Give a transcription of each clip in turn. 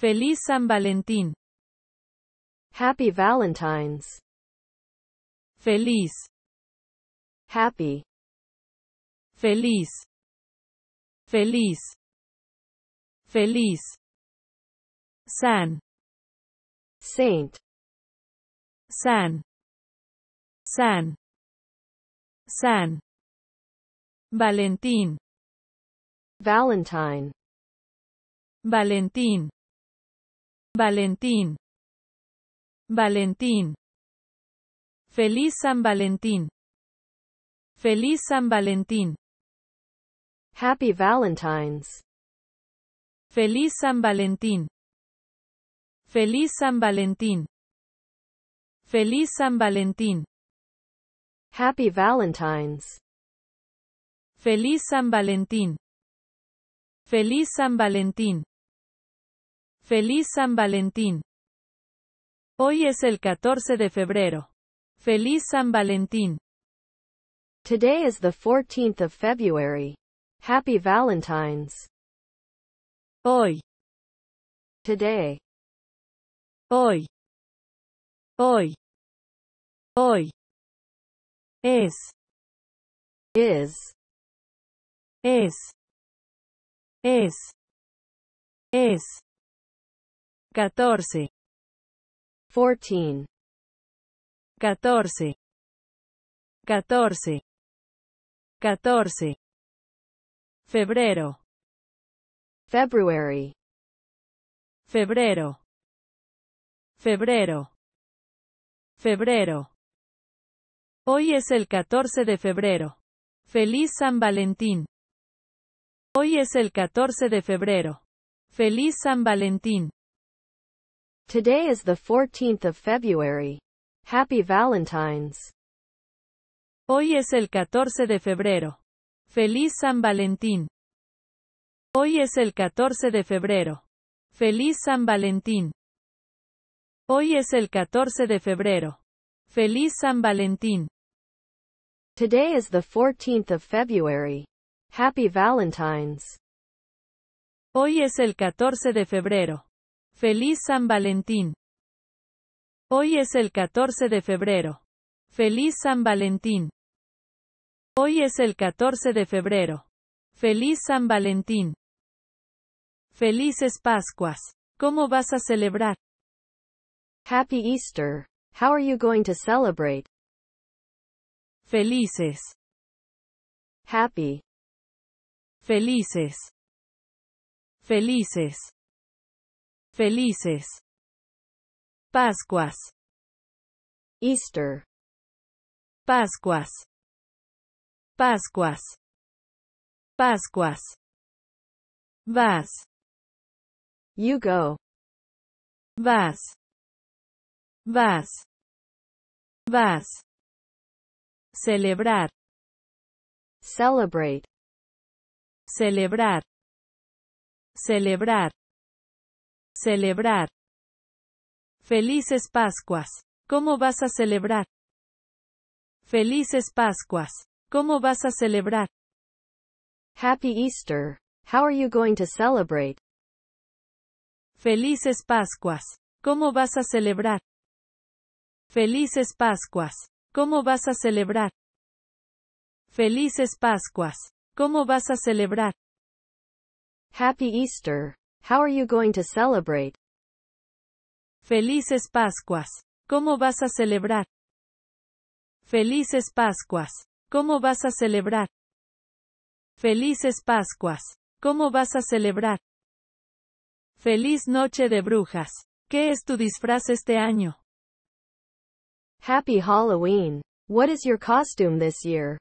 Feliz San Valentín. Happy Valentine's. Feliz. Happy. Feliz. Feliz. Feliz. San. Saint. San. San. San. Valentín. Valentine. Valentín. Valentín. Valentín. Feliz San Valentín. Feliz San Valentín. Happy Valentines. Feliz San Valentín. Feliz San Valentín. Feliz San Valentín. Happy Valentines. Feliz San Valentín. Feliz San Valentín. Feliz San Valentín. Hoy es el 14 de febrero. Feliz San Valentín. Today is the 14th of February. Happy Valentine's. Hoy. Today. Hoy. Hoy. Hoy. Es. Is. Es. Es. Es. 14 14 14 14 14 Febrero February Febrero Febrero Febrero Hoy es el 14 de febrero. Feliz San Valentín. Hoy es el 14 de febrero. Feliz San Valentín. Today is the 14th of February. Happy Valentine's. Hoy es el 14 de febrero. Feliz San Valentín. Hoy es el 14 de febrero. Feliz San Valentín. Hoy es el 14 de febrero. Feliz San Valentín. Today is the 14th of February. Happy Valentine's. Hoy es el 14 de febrero. Feliz San Valentín. Hoy es el 14 de febrero. Feliz San Valentín. Hoy es el 14 de febrero. Feliz San Valentín. Felices Pascuas. ¿Cómo vas a celebrar? Happy Easter. How are you going to celebrate? Felices. Happy. Felices. Felices. Felices. Pascuas. Easter. Pascuas. Pascuas. Pascuas. Vas. You go. Vas. Vas. Vas. Celebrar. Celebrate. Celebrar. Celebrar. Celebrar. Felices Pascuas. ¿Cómo vas a celebrar? Felices Pascuas. ¿Cómo vas a celebrar? Happy Easter. How are you going to celebrate? Felices Pascuas. ¿Cómo vas a celebrar? Felices Pascuas. ¿Cómo vas a celebrar? Felices Pascuas. ¿Cómo vas a celebrar? Happy Easter. How are you going to celebrate? Felices Pascuas. ¿Cómo vas a celebrar? Felices Pascuas. ¿Cómo vas a celebrar? Felices Pascuas. ¿Cómo vas a celebrar? Feliz Noche de Brujas. ¿Qué es tu disfraz este año? Happy Halloween. What is your costume this year?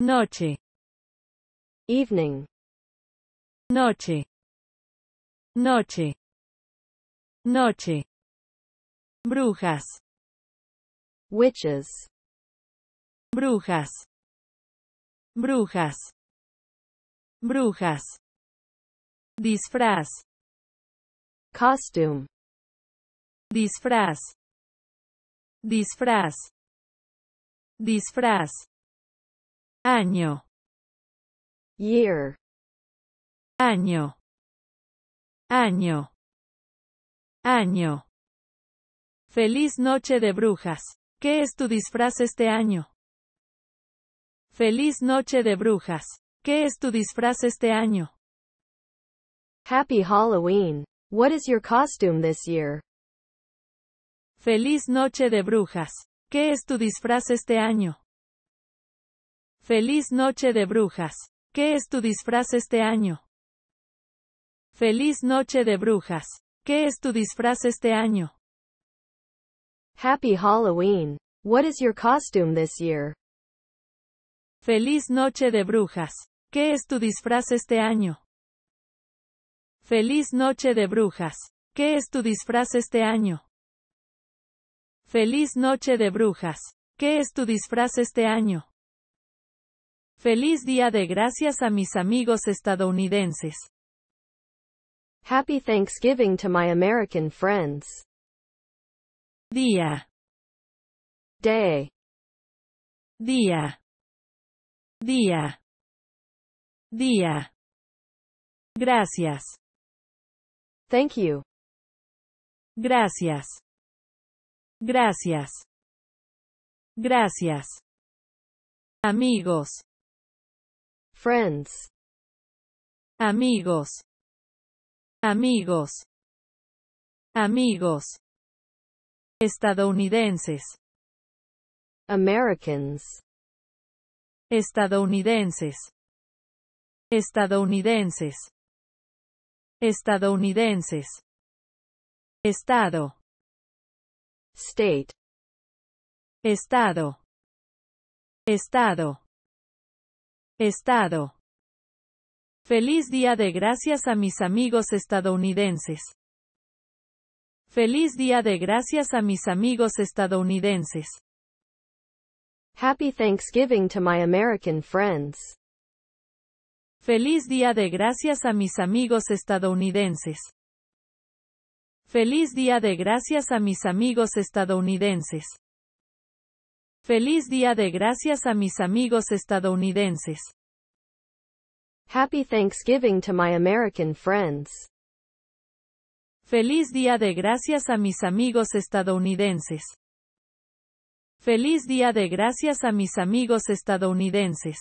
Noche. Evening. Noche. Noche. Noche. Brujas. Witches. Brujas. Brujas. Brujas. Disfraz. Costume. Disfraz. Disfraz. Disfraz. Año. Year. Año. Año. Año. Feliz noche de brujas. ¿Qué es tu disfraz este año? Feliz noche de brujas. ¿Qué es tu disfraz este año? Happy Halloween. What is your costume this year? Feliz noche de brujas. ¿Qué es tu disfraz este año? Feliz noche de brujas. ¿Qué es tu disfraz este año? Feliz noche de brujas. ¿Qué es tu disfraz este año? Happy Halloween. What is your costume this year? Feliz noche de brujas. ¿Qué es tu disfraz este año? Feliz noche de brujas. ¿Qué es tu disfraz este año? Feliz noche de brujas. ¿Qué es tu disfraz este año? Feliz día de gracias a mis amigos estadounidenses. Happy Thanksgiving to my American friends. Dia. Day. Dia. Dia. Dia. Gracias. Thank you. Gracias. Gracias. Gracias. Amigos. Friends. Amigos. Amigos. Amigos. Estadounidenses. Americans. Estadounidenses. Estadounidenses. Estadounidenses. Estado. State. Estado. Estado. Estado. Feliz Día de Gracias a mis amigos estadounidenses. Feliz Día de Gracias a mis amigos estadounidenses. Happy Thanksgiving to my American friends. Feliz Día de Gracias a mis amigos estadounidenses. Feliz Día de Gracias a mis amigos estadounidenses. Feliz Día de Gracias a mis amigos estadounidenses. Happy Thanksgiving to my American friends. Feliz Día de Gracias a mis amigos estadounidenses. Feliz Día de Gracias a mis amigos estadounidenses.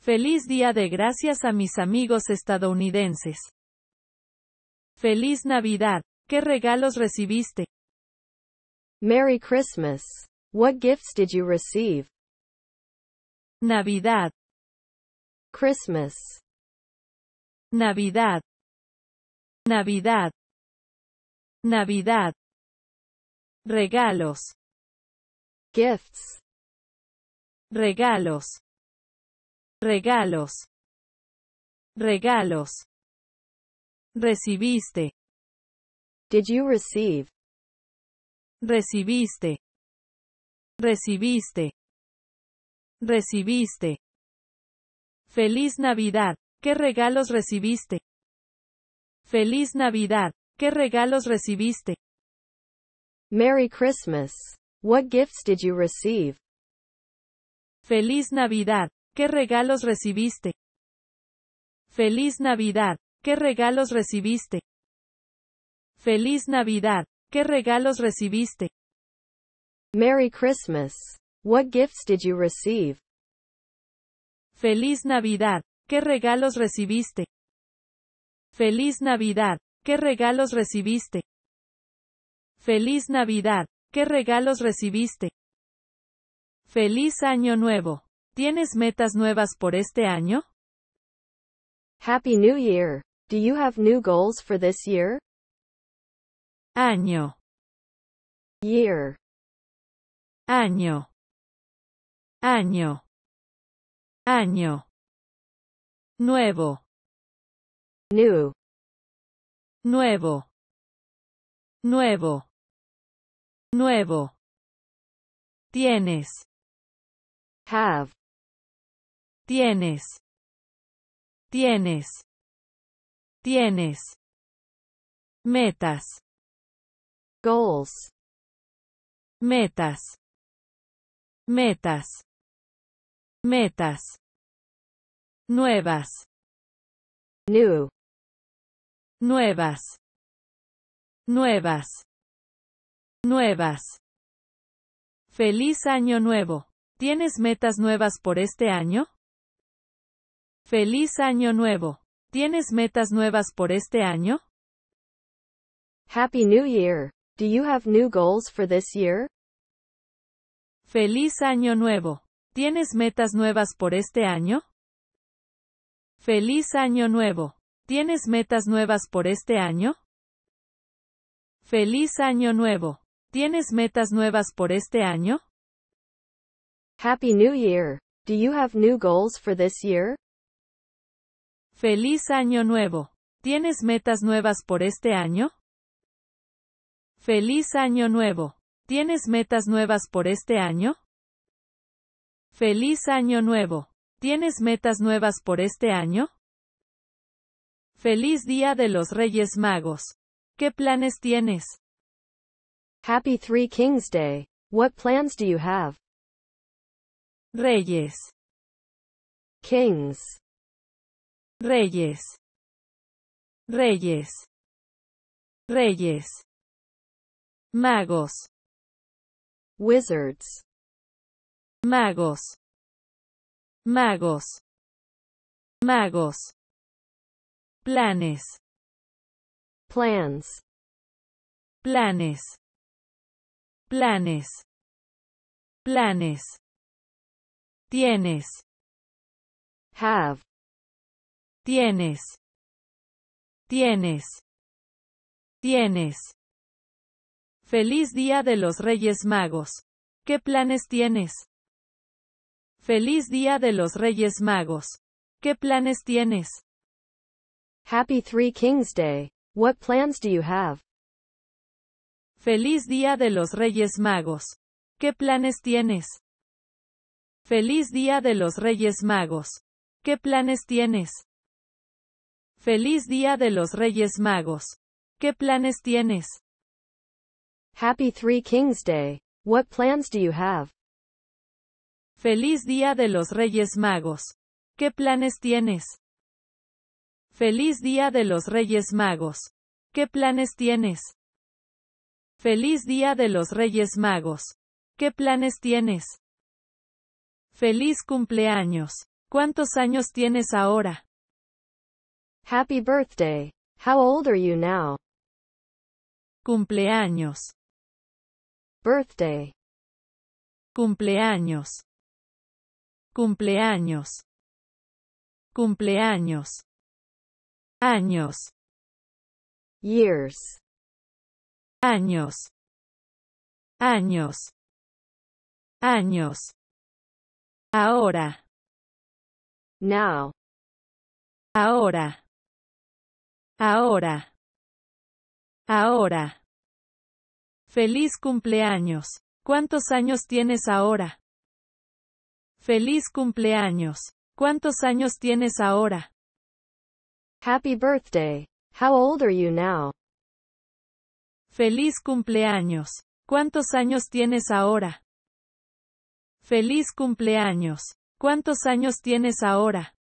Feliz Día de Gracias a mis amigos estadounidenses. Feliz Navidad. ¿Qué regalos recibiste? Merry Christmas. What gifts did you receive? Navidad. Christmas. Navidad. Navidad. Navidad. Regalos. Gifts. Regalos. Regalos. Regalos. Recibiste. Did you receive? Recibiste. Recibiste. Recibiste. Feliz Navidad. ¿Qué regalos recibiste? Feliz Navidad. ¿Qué regalos recibiste? Merry Christmas. What gifts did you receive? Feliz Navidad. ¿Qué regalos recibiste? Feliz Navidad. ¿Qué regalos recibiste? Feliz Navidad. ¿Qué regalos recibiste? Merry Christmas. What gifts did you receive? Feliz Navidad. ¿Qué regalos recibiste? Feliz Navidad. ¿Qué regalos recibiste? Feliz Navidad. ¿Qué regalos recibiste? Feliz Año Nuevo. ¿Tienes metas nuevas por este año? Happy New Year. Do you have new goals for this year? Año. Year. Año. Año. Año. Nuevo. New. Nuevo. Nuevo. Nuevo. Tienes. Have. Tienes. Tienes. Tienes. Metas. Goals. Metas. Metas. Metas. Nuevas. New. Nuevas. Nuevas. Nuevas. Feliz año nuevo. ¿Tienes metas nuevas por este año? Feliz año nuevo. ¿Tienes metas nuevas por este año? Happy New Year. Do you have new goals for this year? Feliz año nuevo. ¿Tienes metas nuevas por este año? Feliz año nuevo. ¿Tienes metas nuevas por este año? Feliz año nuevo. ¿Tienes metas nuevas por este año? Happy New Year. Do you have new goals for this year? Feliz año nuevo. ¿Tienes metas nuevas por este año? Feliz año nuevo. ¿Tienes metas nuevas por este año? Feliz año nuevo. ¿Tienes metas nuevas por este año? Feliz Día de los Reyes Magos. ¿Qué planes tienes? Happy Three Kings Day. What plans do you have? Reyes. Kings. Reyes. Reyes. Reyes. Magos. Wizards magos, magos, magos, planes, plans, planes, planes, planes, tienes, have, tienes, tienes, tienes. Feliz Día de los Reyes Magos. ¿Qué planes tienes? Feliz Día de los Reyes Magos. ¿Qué planes tienes? Happy Three Kings Day. What plans do you have? Feliz Día de los Reyes Magos. ¿Qué planes tienes? Feliz Día de los Reyes Magos. ¿Qué planes tienes? Feliz Día de los Reyes Magos. ¿Qué planes tienes? Happy Three Kings Day. What plans do you have? Feliz Día de los Reyes Magos. ¿Qué planes tienes? Feliz Día de los Reyes Magos. ¿Qué planes tienes? Feliz Día de los Reyes Magos. ¿Qué planes tienes? Feliz cumpleaños. ¿Cuántos años tienes ahora? Happy birthday. How old are you now? Cumpleaños. Birthday. Cumpleaños cumpleaños, cumpleaños, años, years, años, años, años, ahora, now, ahora, ahora, ahora. Feliz cumpleaños. ¿Cuántos años tienes ahora? Feliz cumpleaños. ¿Cuántos años tienes ahora? Happy birthday. How old are you now? Feliz cumpleaños. ¿Cuántos años tienes ahora? Feliz cumpleaños. ¿Cuántos años tienes ahora?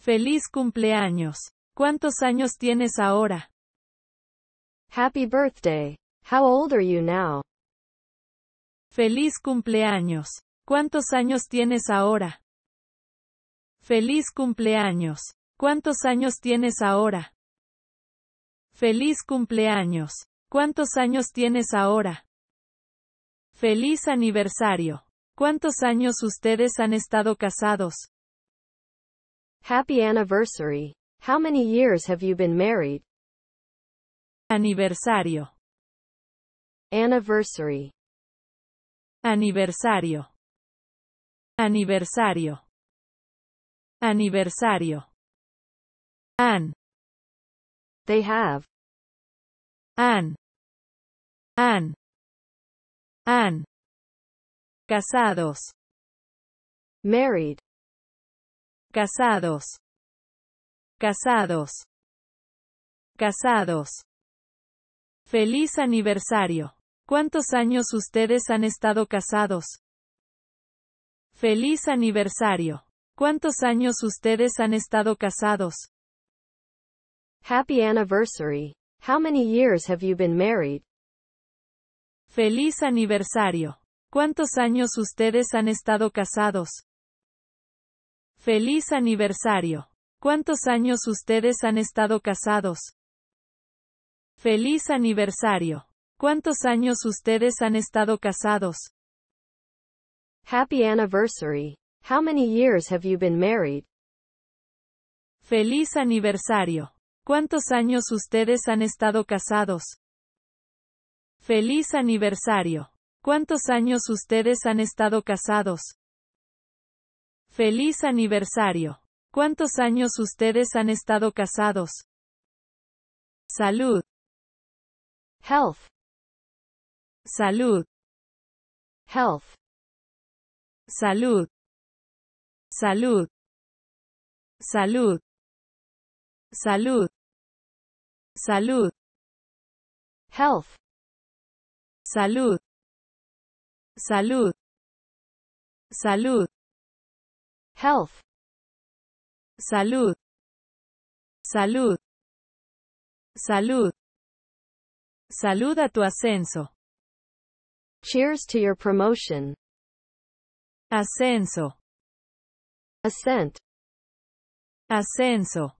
Feliz cumpleaños. ¿Cuántos años tienes ahora? Happy birthday. How old are you now? Feliz cumpleaños. ¿Cuántos años tienes ahora? Feliz cumpleaños. ¿Cuántos años tienes ahora? Feliz cumpleaños. ¿Cuántos años tienes ahora? Feliz aniversario. ¿Cuántos años ustedes han estado casados? Happy anniversary. How many years have you been married? Aniversario. Anniversary. Aniversario. Aniversario. Aniversario. An. They have. An. An. An. Casados. Married. Casados. Casados. Casados. Feliz aniversario. ¿Cuántos años ustedes han estado casados? ¡Feliz aniversario! ¿Cuántos años ustedes han estado casados? Happy anniversary. How many years have you been married? ¡Feliz aniversario! ¿Cuántos años ustedes han estado casados? ¡Feliz aniversario! ¿Cuántos años ustedes han estado casados? ¡Feliz aniversario! ¿Cuántos años ustedes han estado casados? Happy anniversary. How many years have you been married? Feliz aniversario. ¿Cuántos años ustedes han estado casados? Feliz aniversario. ¿Cuántos años ustedes han estado casados? Feliz aniversario. ¿Cuántos años ustedes han estado casados? Salud. Health. Salud. Health. Salud. Salud. Salud. Salud. Salud. Health. Salud. Salud. Salud. Health. Salud. Salud. Salud. Salud a tu ascenso. Cheers to your promotion. Ascenso. Ascent. Ascenso.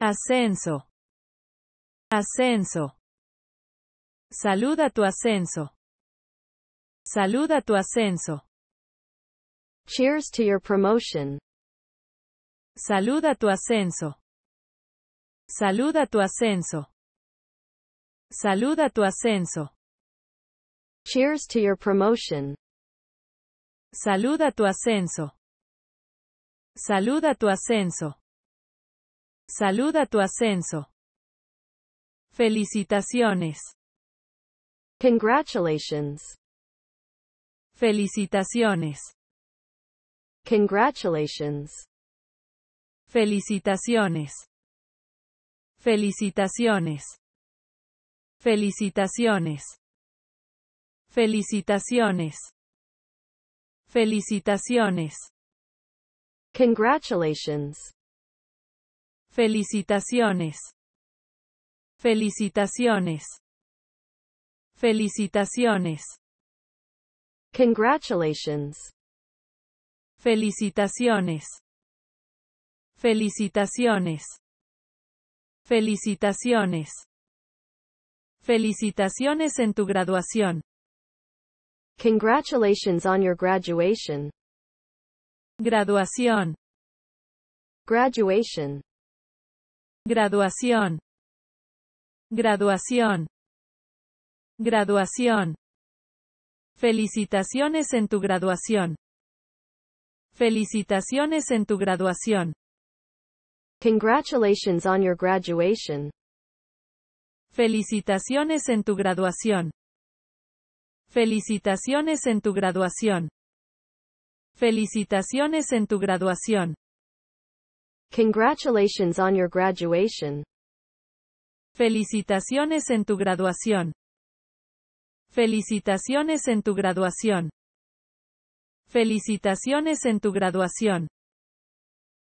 Ascenso. Ascenso. Saluda tu ascenso. Saluda tu ascenso. Cheers to your promotion. Saluda tu ascenso. Saluda tu ascenso. Saluda tu ascenso. Cheers to your promotion. Saluda tu ascenso. Saluda tu ascenso. Saluda tu ascenso. Felicitaciones. Congratulations. Felicitaciones. Congratulations. Felicitaciones. Felicitaciones. Felicitaciones. Felicitaciones. Felicitaciones. Congratulations. Felicitaciones. Felicitaciones. Felicitaciones. Congratulations. Felicitaciones. Felicitaciones. Felicitaciones. Felicitaciones en tu graduación. Congratulations on your graduation. Graduación. Graduation. Graduación. Graduación. Graduación. Felicitaciones en tu graduación. Felicitaciones en tu graduación. Congratulations on your graduation. Felicitaciones en tu graduación. Felicitaciones en tu graduación. Felicitaciones en tu graduación. Congratulations on your graduation. Felicitaciones en tu graduación. Felicitaciones en tu graduación. Felicitaciones en tu graduación.